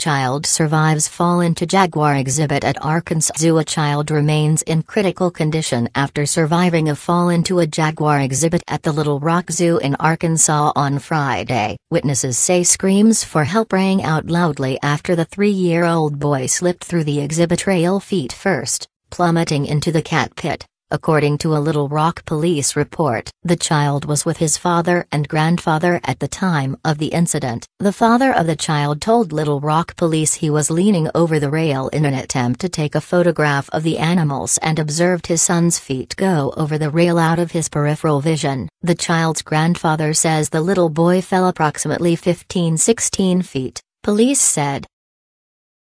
Child survives fall into Jaguar exhibit at Arkansas Zoo. A child remains in critical condition after surviving a fall into a Jaguar exhibit at the Little Rock Zoo in Arkansas on Friday. Witnesses say screams for help rang out loudly after the three year old boy slipped through the exhibit rail feet first, plummeting into the cat pit. According to a Little Rock police report, the child was with his father and grandfather at the time of the incident. The father of the child told Little Rock police he was leaning over the rail in an attempt to take a photograph of the animals and observed his son's feet go over the rail out of his peripheral vision. The child's grandfather says the little boy fell approximately 15 16 feet, police said.